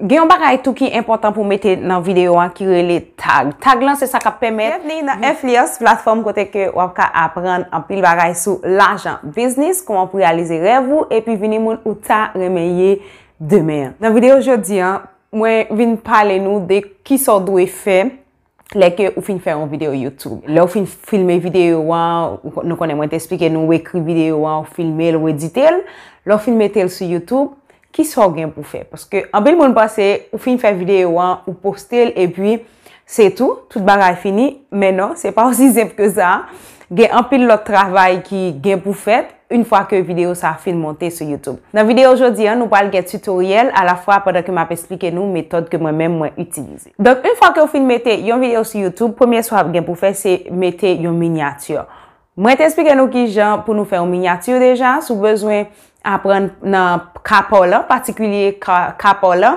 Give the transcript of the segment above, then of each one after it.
Gye yon bagay tou ki important pou mette nan videyo an kirele tag. Tag lan se sa ka pemet. Yevni nan Flios, platform kote ke wav ka apren an pil bagay sou l'ajan biznis, koman pou realizerev ou, epi vini moun ou ta remeyye demeyan. Nan videyo jodi an, mwen vin pale nou de ki sa dwe fe leke ou fin fè an videyo YouTube. Lou fin filme videyo an, nou konen mwen te explike nou wekri videyo an, ou filme el we ditel, lou filme tel su YouTube, ki sou gen pou fè? Paske, anpil moun pase, ou fin fè videyo an, ou postel, e pi, se tou, tout bagay fini, menon, se pa osi zep ke sa, gen anpil lot travay ki gen pou fè, un fwa ke video sa fin monte sou YouTube. Nan video ojodi an, nou pal gen tutorial, a la fwa padan ke map esplike nou metode ke mwen mwen mwen utilize. Donk, un fwa ke ou fin mette yon video sou YouTube, premier sou ap gen pou fè, se mette yon minyature. Mwen te esplike nou ki jan pou nou fè yon minyature de jan, sou bezwen... apren nan kapo la, patikulye kapo la,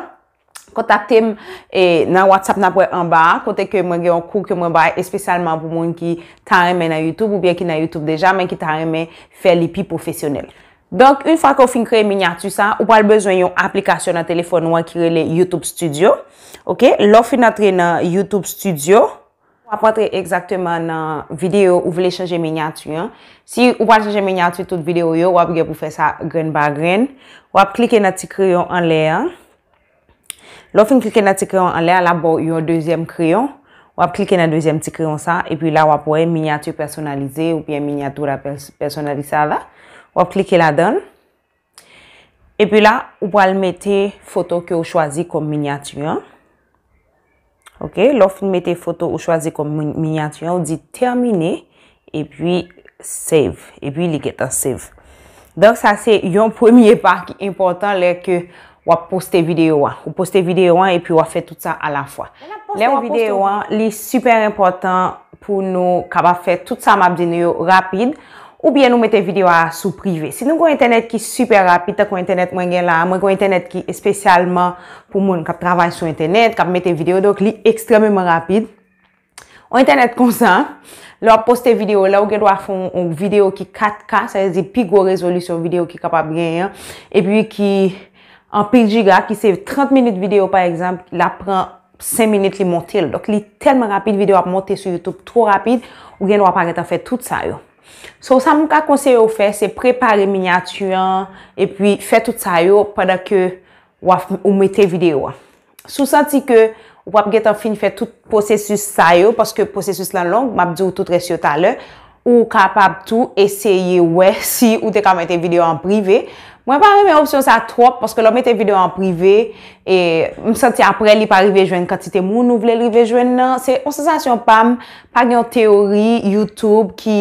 kontakte m e, nan WhatsApp nan pou an ba, kote ke mwen gen yon kou ke mwen bay, espesyalman pou moun ki tan reme nan YouTube, ou bien ki nan YouTube deja, men ki tan reme fer li pi profesyonel. Donk, un fa kon fin kre minyatu sa, ou pal bezwen yon aplikasyon nan telefon wakire le YouTube Studio, ok? Lo fin natre nan YouTube Studio, Apo atre exakteman nan videyo ou vle chanje minyatuyen. Si ou pa chanje minyatuyen tout videyo yo, wap ge pou fè sa gren ba gren. Wap klike nan ti kriyon an le a. Lo fin klike nan ti kriyon an le a, la bo yon dezyem kriyon. Wap klike nan dezyem ti kriyon sa, epi la wap wè minyatuyen personalize ou piye minyatuyen personalize a la. Wap klike la dan. Epi la, ou pal mette foto ki ou chwazi kom minyatuyen. Lo fin mette foto ou chwazi kon minyantyon ou di termine e pi save. E pi li getta save. Donk sa se yon premier part ki important le ke wap poste videyo an. Ou poste videyo an e pi wap fet tout sa a la fwa. Le wap poste videyo an li super important pou nou kaba fet tout sa map di nou yo rapide. Ou bien nou mette video a sou privé. Si nou gwen internet ki super rapide, tak wwen internet mwen gen la, mwen gwen internet ki espesyalman pou moun kap travay sou internet, kap mette video, dok li ekstrememe rapide. Wwen internet konsan, lwa poste video la, ou gen lwa foun video ki 4K, sa yè zi pi gwo rezolu sou video ki kap ap gen yon. E pi ki, an pi giga, ki se 30 minute video par exemple, la pran 5 minute li monte lwa. Dok li tenme rapide video ap monte sou YouTube, tro rapide, ou gen lwa parate a fè tout sa yo. So, sa moun ka konseyo ou fe, se prepare minyatuan e pi fe tout sa yo padak yo waf ou mette video an. Sou santi ke wap get an fin fe tout posesus sa yo, paske posesus lan long, map di ou tout resyo talen, ou kapap tou eseye we si ou de ka mette video an prive. Mwen pa reme opsyon sa trop, paske lop mette video an prive, e msanti apre li pa rive jwen kantite moun ou vle rive jwen nan, se on se sasyon pam, pa gen teori, Youtube, ki...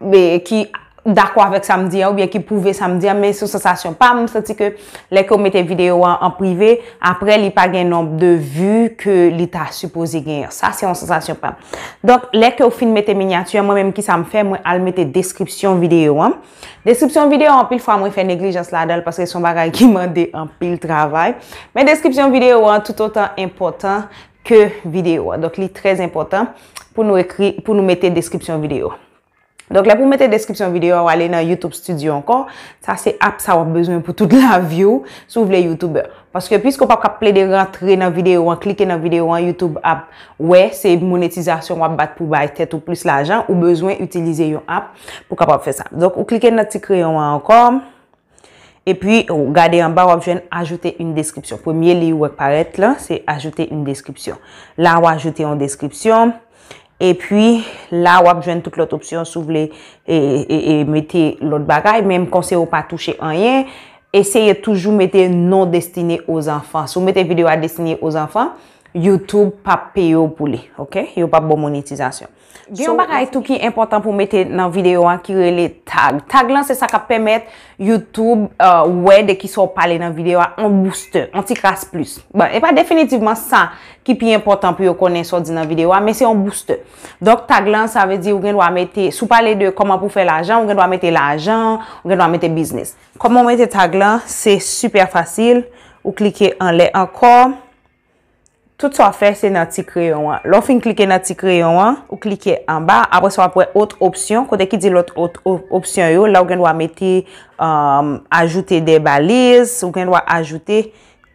ki d'akwa vek sa m diya ou biye ki pouve sa m diya me sou se sasyon pam, se ti ke leke ou mette videyo an en prive apre li pa gen nombe de vu ke li ta supposi gen, sa se on se sasyon pam Donk leke ou fin mette minyatuya, mwen menm ki sa m fe, mwen al mette deskrypsyon videyo an Deskrypsyon videyo an, pil fwa mwen fe neglijans la dal paske son baray ki mande an pil travay Men deskrypsyon videyo an, tout otan important ke videyo an Donk li trez important pou nou mette deskrypsyon videyo an Donk la pou mette deskripsyon videyo wale nan YouTube Studio ankon, sa se ap sa wap bezwen pou tout la view sou vle YouTuber. Paske pwiske wap kap ple de rentre nan videyo, wap klike nan videyo an YouTube app, we, se monetizasyon wap bat pou bay tet ou plus la ajan, wap bezwen utilize yon ap pou kap ap fe sa. Donk wap klike nan ti kreyon wap ankon, e pi wou gade yon bar wap jwen ajoute yon deskripsyon. Pwemye li wap paret la, se ajoute yon deskripsyon. La wap ajoute yon deskripsyon. epwi la wap jwen tout lot opsyon sou vle e mette lot bagay menm konseyo pa touche anyen eseye toujou mette non destine ou zanfan sou mette video a destine ou zanfan YouTube pa peyo pou li, ok? Yo pa bon monetizasyon. Gen yon baka etou ki important pou mette nan videyo an ki rele tag. Tag lan se sa ka pemet YouTube, ouè euh, de ki sou pale nan videyo an, an booste, an ti kras plus. Bon, e pa definitivman sa ki pi important pou yo konen sou di nan videyo an, men se an booste. Dok tag lan sa ve di ou gen do a mette, sou pale de koman pou fe l'ajan, ou gen do a mette l'ajan, ou gen do a mette biznes. Koman mette tag lan, se super fasil, ou klike an le anko, Tout sa fè, se nan ti kreyon an. Lo fin klike nan ti kreyon an, ou klike an ba, apre sa apre ot opsyon. Kote ki di lot ot opsyon yo, la ou gen wame te um, ajoute de baliz, ou gen wame ajoute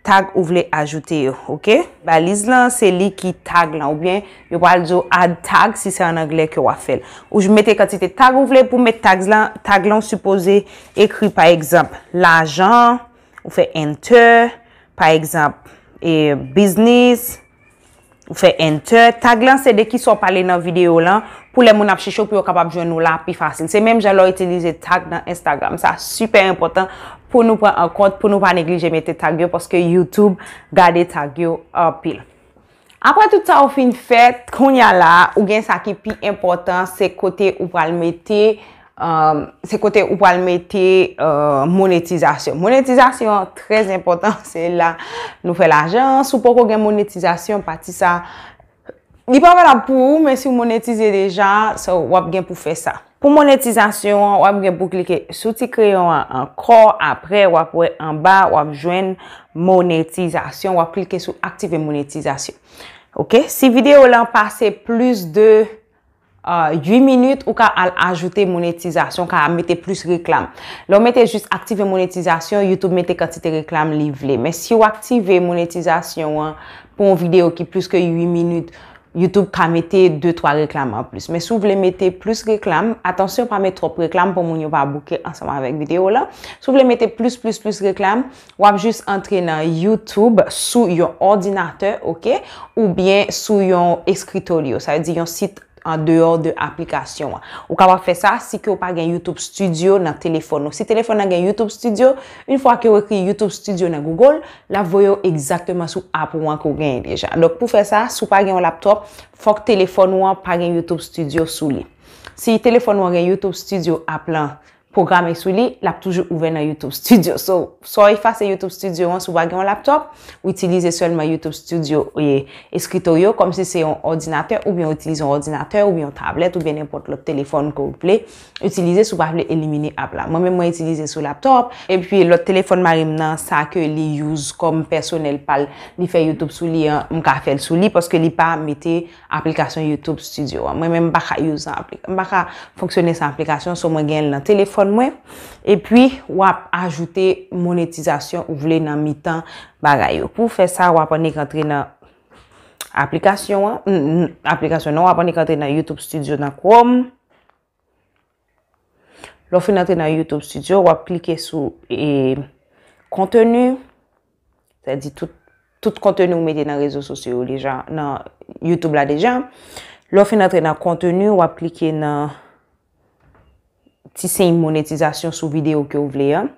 tag ou vle ajoute yo, ok? Baliz lan, se li ki tag lan, ou bien, yo wale zo add tag si se an anglè ki wafel. Ou jw mette katite tag ou vle pou mette tag lan, tag lan, suppose, ekri, pa ekzamp, l'ajan, ou fè enter, pa ekzamp... E business, ou fè enter, tag lan se dek ki sou pale nan video lan pou le moun ap chisho pou yo kapap joun nou la pi fasil. Se menm jalo itenize tag nan Instagram, sa super impotant pou nou pren an kont, pou nou pa neglije mette tag yo poske YouTube gade tag yo uh, pil. Apre tout ta ou fin fèt, kon ya la, ou gen sa ki pi impotant, se kote ou pral mette, Euh, se kote ou pal mette euh, monetizasyon. Monetizasyon, trez impotant, se la nou fe la jans. Ou pa kou gen monetizasyon, pati sa, ni pa valap pou, men si ou monetize deja, sa wap gen pou fe sa. Po monetizasyon, wap gen pou klike sou ti kreyon an kor, apre wap we an ba, wap jwen monetizasyon, wap klike sou aktive monetizasyon. Ok, si video lan pase plus de 8 euh, minute ou ka ajoute monetizasyon ka mette plus reklam. Lo mette just aktive monetizasyon, YouTube mette kantite reklam livle. Men si yo aktive monetizasyon pou yon video ki plus ke 8 minute, YouTube ka mette 2-3 reklam an plus. Men sou vle mette plus reklam, atensyon pa mette 3 reklam pou moun yo pa bouke ansama avèk video la. Sou vle mette plus, plus, plus reklam, wap just entre nan YouTube sou yon ordinateur, ok, ou bien sou yon eskritoryo, sa yon site, an deor de aplikasyon. Ou kapak fe sa, si ki ou pa gen YouTube Studio nan telefon nou. Si telefon nan gen YouTube Studio, un fwa ki ou ekri YouTube Studio nan Google, la voyou ekzakteman sou ap wak ou gen deja. Louk pou fe sa, sou pa gen wap top, fok telefon wap pa gen YouTube Studio sou li. Si telefon wap gen YouTube Studio ap lan, Programme sou li, l ap toujou ouve nan YouTube Studio. So, sou a ifa se YouTube Studio an, sou ba gen an laptop, ou itilize sol ma YouTube Studio ou ye eskrito yo, kom se se yon ordinateur, ou bien otilize yon ordinateur, ou bien yon tablet, ou bien nipote l ap telefon ko ou ple, itilize sou ba ple elimine ap la. Mwen men mwen itilize sou laptop, e pi l ap telefon marym nan sa ke li use kom personel pal li fe YouTube sou li an, m ka fel sou li, poske li pa meti aplikasyon YouTube Studio an. Mwen men m baka use, m baka fonksyone sa aplikasyon sou mwen gen l an telefon, mwen. E pwi wap ajoute monetizasyon ou vle nan mitan baray. Ou pou fè sa wap anik atre nan aplikasyon mm, mm, non, an. Wap anik atre nan Youtube Studio nan Chrome. Lofi nan atre nan Youtube Studio wap plike sou e, contenu. Tadi tout contenu ou mede nan rezo sosyo ou dejan nan Youtube la dejan. Lofi nan atre nan contenu wap plike nan ti se yon monetizasyon sou videyo ke ou vle yon,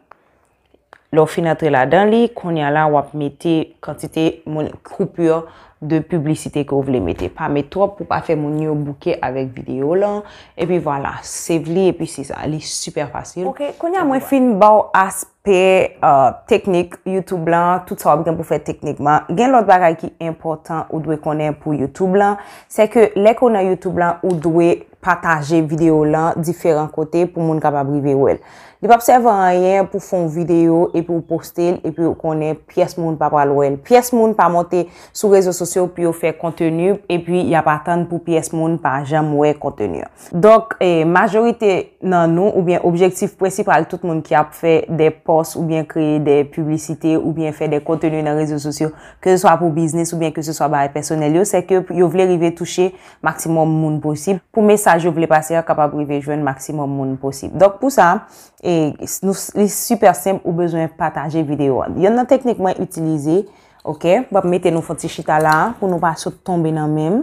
lò fin atre la dan li, konya la wap mette kantite koupur de publisite ke ou vle mette. Pamet wap pou pa fe moun yo bouke avèk videyo lan, epi wala, save li, epi si sa, li super fasil. Ok, konya mwen fin bò aspe euh, teknik YouTube lan, tout sa wap gen pou fè teknikman, gen lòt bagay ki important ou dwe konen pou YouTube lan, se ke lek ou nan YouTube lan ou dwe, pataje video lan diferant kote pou moun kapabrive ou el. yo pa pseve an yen pou fon video e pou postel, e pou konen piyes moun pa pal wèl. Pies moun pa montè sou rezo sosyo, piyo fè kontenu e piy ap atan pou piyes moun pa jam wèl kontenu. Donk, e, majorite nan nou, ou bien objektif presipal tout moun ki ap fè de pos ou bien kreye de publicite ou bien fè de kontenu nan rezo sosyo ke se swa pou biznes ou bien ke se swa ba personel yo, se ke yo vle rive touche maksimum moun posib. Pou mesaj yo vle pase, yo kapab rive jwen maksimum moun posib. Donk pou sa, e E, nou li super semp ou bezwen pataje video wad. Yon nan teknik mwen itilize, ok, wap mette nou foti chita la, pou nou pa sot tombe nan mem.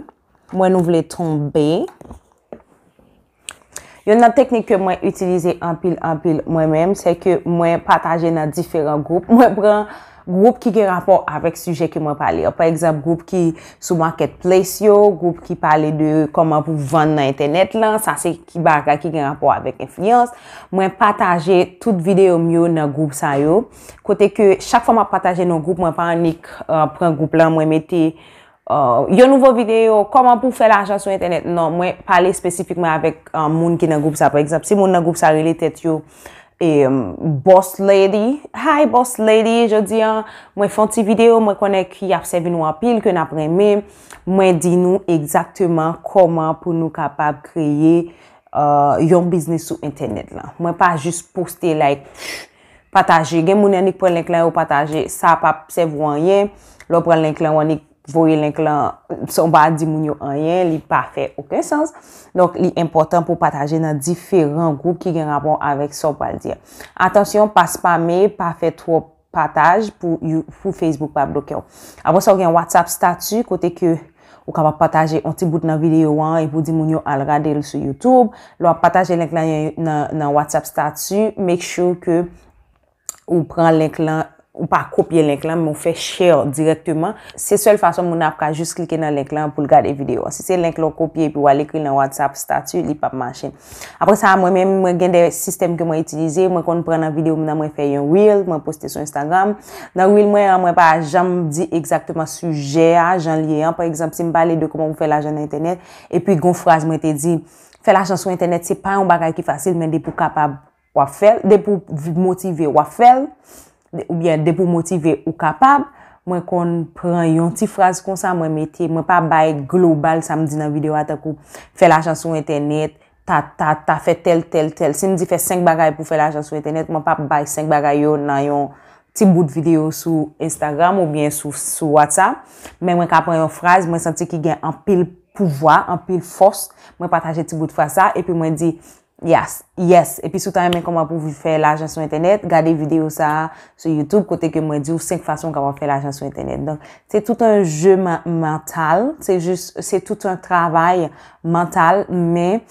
Mwen nou vle tombe. Yon nan teknik ke mwen itilize anpil anpil mwen mem, se ke mwen pataje nan diferan goup. Mwen pren, Goup ki gen rapor avek suje ki mwen pale yo. Par ekzap, goup ki sou marketplace yo. Goup ki pale de koman pou vande nan internet lan. Sa se ki baka ki gen rapor avek enfiyans. Mwen pataje tout videyo myo nan goup sa yo. Kote ke chak fwa mwen pataje nan goup, mwen pa anik euh, pran goup lan. Mwen meti, euh, yo nouvo videyo, koman pou fe la ajan sou internet? Non, mwen pale spesifikman avek euh, moun ki nan goup sa. Par ekzap, si moun nan goup sa rele tete yo, E, boss lady, hi boss lady, jodi an, mwen fon ti video, mwen konen ki apsevi nou apil, kwen apre mwen, mwen di nou, egzakteman, koman pou nou kapap kreye, uh, yon biznis sou internet lan, mwen pa jist poste like, pataje, gen mounen dik pou lenk lan, ou pataje, sa ap apsev wanyen, lò pou lenk lan, wanyen, Voye link lan, son ba di moun yo an yen, li pa fe okè sens. Donc, li important pou pataje nan diferent group ki gen rapon avèk son bal di. Atensyon, pa spamme, pa fe tro pataje pou Facebook pa blokè ou. Avonsan gen WhatsApp statu, kote ke ou ka pa pataje onti bout nan video an, e pou di moun yo al radèl sou YouTube. Lwa pataje link lan nan WhatsApp statu, make sure ke ou pran link lan ou pa kopye link lan, mwen fe share direktman, se sel fason mwen ap ka just klike nan link lan pou lga de video se se link lan kopye, pou wale kri nan whatsapp statu, li pap manchen apre sa mwen men mwen gen de sistem ke mwen itilize mwen kon pre nan video mwen amwen fe yon reel mwen poste son instagram nan reel mwen amwen pa jam di exactement suje a, jan liye an par exemple si mwen pale de koman mwen fe la jan internet e pi goun fraj mwen te di fe la jan son internet se pa yon bagay ki fasil men de pou kapab wafel de pou motive wafel Ou bien depo motive ou kapab, mwen kon pren yon ti fraz kon sa mwen meti. Mwen pa bay global sa mdi nan video ata kou. Fè la chansou internet, ta ta ta fè tel tel tel. Se mwen di fè 5 bagay pou fè la chansou internet, mwen pa bay 5 bagay yo nan yon ti bout videyo sou Instagram ou bien sou WhatsApp. Men mwen ka pren yon fraz, mwen santi ki gen anpil pouvoi, anpil fos. Mwen pataje ti bout fra sa, epi mwen di... Yes, yes. E pi sou tan men koman pou vi fè la jansou internet, gade videyo sa sou YouTube, kote ke mwen di ou 5 fasyon kavan fè la jansou internet. Don, se tout an je mental, se tout an travay mental, me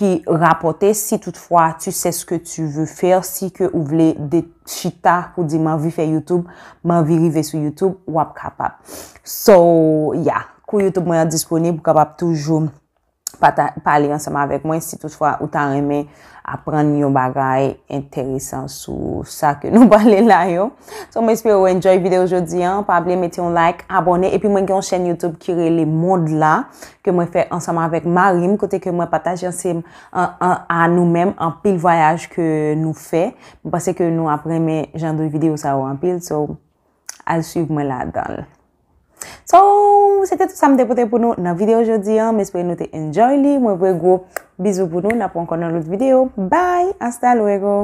ki rapote si toutfwa tu se sko tu ve fèr, si ke ou vle de chita kou di man vi fè YouTube, man vi rive sou YouTube, wap kapap. So, yeah. Kou YouTube mwen disponib, wap kapap toujoum. pata pali ansama vek mwen si tout fwa ou tan reme apren nyon bagay enteresan sou sa ke nou balen la yo. So mwen espir yo enjoy videyo jodi an, pa aple meti yon like, abone, epi mwen gen yon chen YouTube kire le mod la ke mwen fe ansama vek Marim, kote ke mwen pata jansi an nou men, an pil vayaj ke nou fe, mwen pase ke nou apreme jan do videyo sa yo an pil, so al suiv mwen la donl. So, se te tou sam depote pou nou nan videyo jodyan. Mespouye nou te enjoy li. Mwen pwe go. Bizou pou nou na pon konon lout videyo. Bye. Hasta luego.